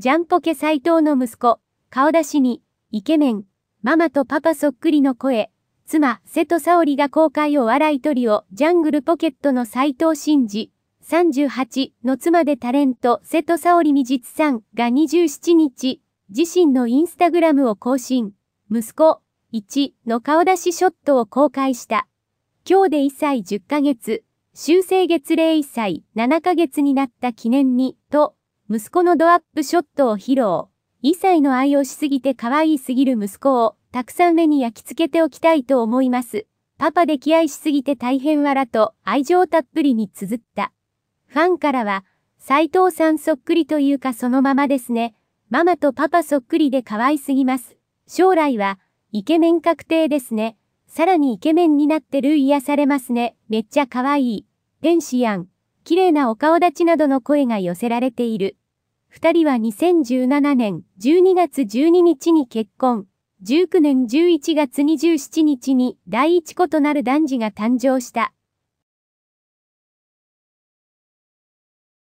ジャンポケ斎藤の息子、顔出しに、イケメン、ママとパパそっくりの声、妻、瀬戸沙織が公開を笑いトリオ、ジャングルポケットの斎藤真二、38の妻でタレント、瀬戸沙織美実さんが27日、自身のインスタグラムを更新、息子、1の顔出しショットを公開した。今日で1歳10ヶ月、修正月齢1歳7ヶ月になった記念に、と、息子のドアップショットを披露。一切の愛をしすぎて可愛いすぎる息子を、たくさん目に焼き付けておきたいと思います。パパで気合しすぎて大変わらと愛情たっぷりに綴った。ファンからは、斎藤さんそっくりというかそのままですね。ママとパパそっくりで可愛すぎます。将来は、イケメン確定ですね。さらにイケメンになってる癒されますね。めっちゃ可愛い。天使やん。綺麗なお顔立ちなどの声が寄せられている。二人は2017年12月12日に結婚。19年11月27日に第一子となる男児が誕生した。